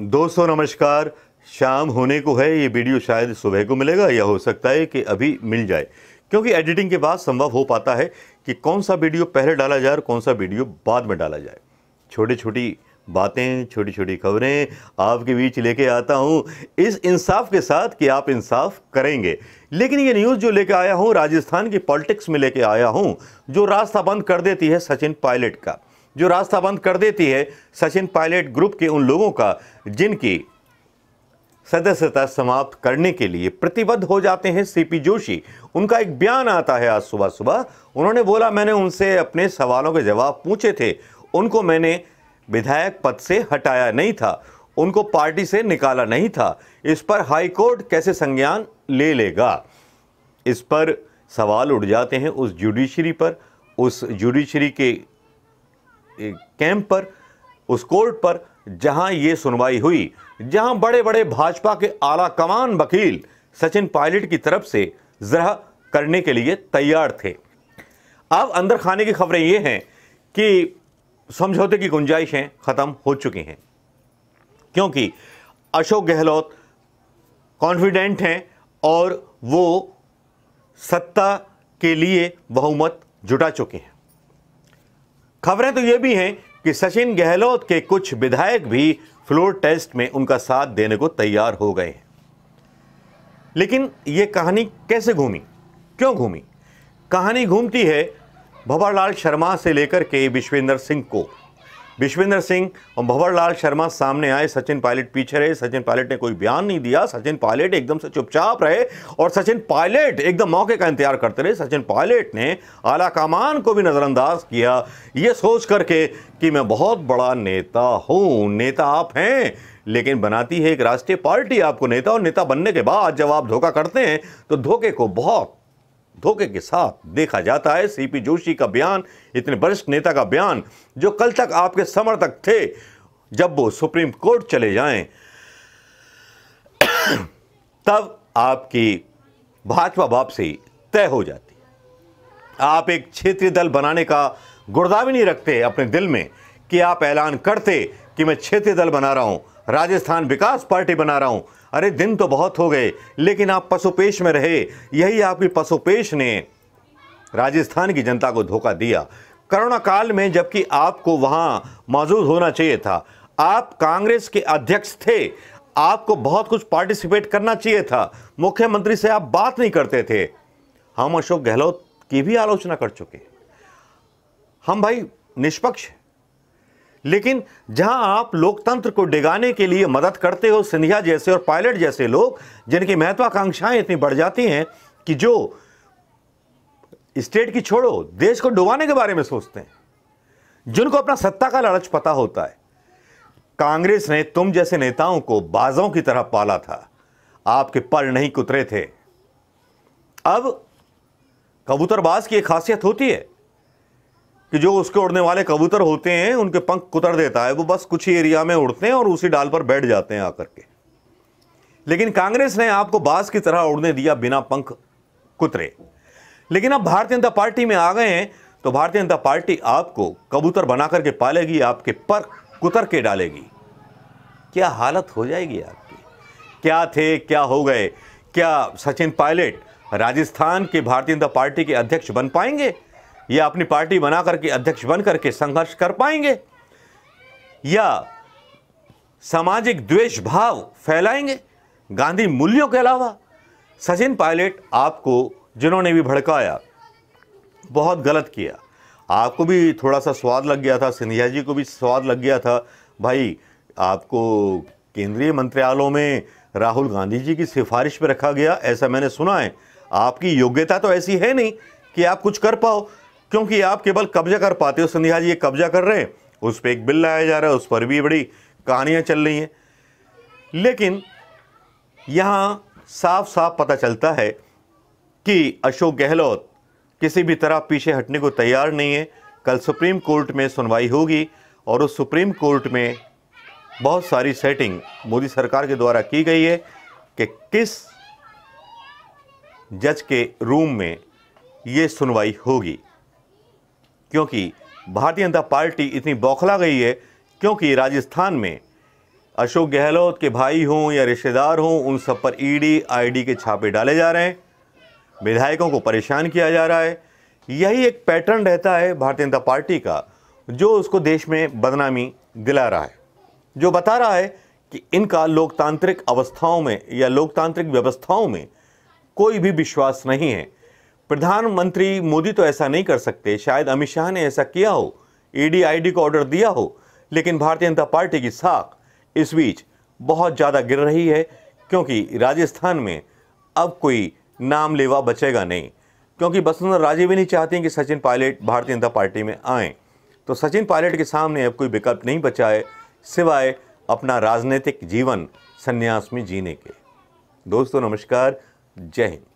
दोस्तों नमस्कार शाम होने को है ये वीडियो शायद सुबह को मिलेगा या हो सकता है कि अभी मिल जाए क्योंकि एडिटिंग के बाद संभव हो पाता है कि कौन सा वीडियो पहले डाला जाए और कौन सा वीडियो बाद में डाला जाए छोटी छोटी बातें छोटी छोटी खबरें आपके बीच लेके आता हूं इस इंसाफ के साथ कि आप इंसाफ करेंगे लेकिन ये न्यूज़ जो लेके आया हूं राजस्थान की पॉलिटिक्स में लेके आया हूं जो रास्ता बंद कर देती है सचिन पायलट का जो रास्ता बंद कर देती है सचिन पायलट ग्रुप के उन लोगों का जिनकी सदस्यता समाप्त करने के लिए प्रतिबद्ध हो जाते हैं सीपी जोशी उनका एक बयान आता है आज सुबह सुबह उन्होंने बोला मैंने उनसे अपने सवालों के जवाब पूछे थे उनको मैंने विधायक पद से हटाया नहीं था उनको पार्टी से निकाला नहीं था इस पर हाईकोर्ट कैसे संज्ञान ले लेगा इस पर सवाल उठ जाते हैं उस जुडिशरी पर उस जुडिशरी के कैंप पर उस कोर्ट पर जहां ये सुनवाई हुई जहां बड़े बड़े भाजपा के आला कमान वकील सचिन पायलट की तरफ से जरा करने के लिए तैयार थे अब अंदर खाने की खबरें ये हैं कि समझौते की गुंजाइशें ख़त्म हो चुकी हैं क्योंकि अशोक गहलोत कॉन्फिडेंट हैं और वो सत्ता के लिए बहुमत जुटा चुके हैं खबरें तो ये भी हैं कि सचिन गहलोत के कुछ विधायक भी फ्लोर टेस्ट में उनका साथ देने को तैयार हो गए हैं लेकिन ये कहानी कैसे घूमी क्यों घूमी कहानी घूमती है भंवरलाल शर्मा से लेकर के विश्वेंद्र सिंह को विश्वेंद्र सिंह और भंवर लाल शर्मा सामने आए सचिन पायलट पीछे रहे सचिन पायलट ने कोई बयान नहीं दिया सचिन पायलट एकदम से चुपचाप रहे और सचिन पायलट एकदम मौके का इंतजार करते रहे सचिन पायलट ने आला कमान को भी नज़रअंदाज किया ये सोच करके कि मैं बहुत बड़ा नेता हूँ नेता आप हैं लेकिन बनाती है एक राष्ट्रीय पार्टी आपको नेता और नेता बनने के बाद जब आप धोखा करते हैं तो धोखे को बहुत धोखे के साथ देखा जाता है सीपी जोशी का बयान इतने वरिष्ठ नेता का बयान जो कल तक आपके समर्थक थे जब वो सुप्रीम कोर्ट चले जाएं तब आपकी भाजपा वापसी तय हो जाती आप एक क्षेत्रीय दल बनाने का गुड़दा भी नहीं रखते अपने दिल में कि आप ऐलान करते कि मैं क्षेत्रीय दल बना रहा हूं राजस्थान विकास पार्टी बना रहा हूं अरे दिन तो बहुत हो गए लेकिन आप पशुपेश में रहे यही आपकी पशुपेश ने राजस्थान की जनता को धोखा दिया करोना काल में जबकि आपको वहां मौजूद होना चाहिए था आप कांग्रेस के अध्यक्ष थे आपको बहुत कुछ पार्टिसिपेट करना चाहिए था मुख्यमंत्री से आप बात नहीं करते थे हम अशोक गहलोत की भी आलोचना कर चुके हम भाई निष्पक्ष लेकिन जहां आप लोकतंत्र को डिगाने के लिए मदद करते हो सिंधिया जैसे और पायलट जैसे लोग जिनकी महत्वाकांक्षाएं इतनी बढ़ जाती हैं कि जो स्टेट की छोड़ो देश को डुबाने के बारे में सोचते हैं जिनको अपना सत्ता का लालच पता होता है कांग्रेस ने तुम जैसे नेताओं को बाजों की तरह पाला था आपके पर नहीं कुतरे थे अब कबूतरबाज की एक खासियत होती है कि जो उसके उड़ने वाले कबूतर होते हैं उनके पंख कुतर देता है वो बस कुछ ही एरिया में उड़ते हैं और उसी डाल पर बैठ जाते हैं आकर के लेकिन कांग्रेस ने आपको बास की तरह उड़ने दिया बिना पंख कुतरे लेकिन आप भारतीय जनता पार्टी में आ गए हैं तो भारतीय जनता पार्टी आपको कबूतर बना करके पालेगी आपके पर कुतर के डालेगी क्या हालत हो जाएगी आपकी क्या थे क्या हो गए क्या सचिन पायलट राजस्थान के भारतीय जनता पार्टी के अध्यक्ष बन पाएंगे या अपनी पार्टी बना करके अध्यक्ष बन करके संघर्ष कर पाएंगे या सामाजिक द्वेष भाव फैलाएंगे गांधी मूल्यों के अलावा सचिन पायलट आपको जिन्होंने भी भड़काया बहुत गलत किया आपको भी थोड़ा सा स्वाद लग गया था सिंधिया जी को भी स्वाद लग गया था भाई आपको केंद्रीय मंत्रालयों में राहुल गांधी जी की सिफारिश पर रखा गया ऐसा मैंने सुना है आपकी योग्यता तो ऐसी है नहीं कि आप कुछ कर पाओ क्योंकि आप केवल कब्जा कर पाते हो संध्या जी ये कब्जा कर रहे हैं उस पर एक बिल लाया जा रहा है उस पर भी बड़ी कहानियाँ चल रही हैं लेकिन यहाँ साफ साफ पता चलता है कि अशोक गहलोत किसी भी तरह पीछे हटने को तैयार नहीं है कल सुप्रीम कोर्ट में सुनवाई होगी और उस सुप्रीम कोर्ट में बहुत सारी सेटिंग मोदी सरकार के द्वारा की गई है कि किस जज के रूम में ये सुनवाई होगी क्योंकि भारतीय जनता पार्टी इतनी बौखला गई है क्योंकि राजस्थान में अशोक गहलोत के भाई हों या रिश्तेदार हों उन सब पर ईडी आईडी के छापे डाले जा रहे हैं विधायकों को परेशान किया जा रहा है यही एक पैटर्न रहता है भारतीय जनता पार्टी का जो उसको देश में बदनामी दिला रहा है जो बता रहा है कि इनका लोकतांत्रिक अवस्थाओं में या लोकतांत्रिक व्यवस्थाओं में कोई भी विश्वास नहीं है प्रधानमंत्री मोदी तो ऐसा नहीं कर सकते शायद अमित शाह ने ऐसा किया हो ईडी e आईडी को ऑर्डर दिया हो लेकिन भारतीय जनता पार्टी की साख इस बीच बहुत ज़्यादा गिर रही है क्योंकि राजस्थान में अब कोई नाम लेवा बचेगा नहीं क्योंकि वसुंधरा राजे भी नहीं चाहती कि सचिन पायलट भारतीय जनता पार्टी में आए तो सचिन पायलट के सामने अब कोई विकल्प नहीं बचा है सिवाय अपना राजनीतिक जीवन संन्यास में जीने के दोस्तों नमस्कार जय हिंद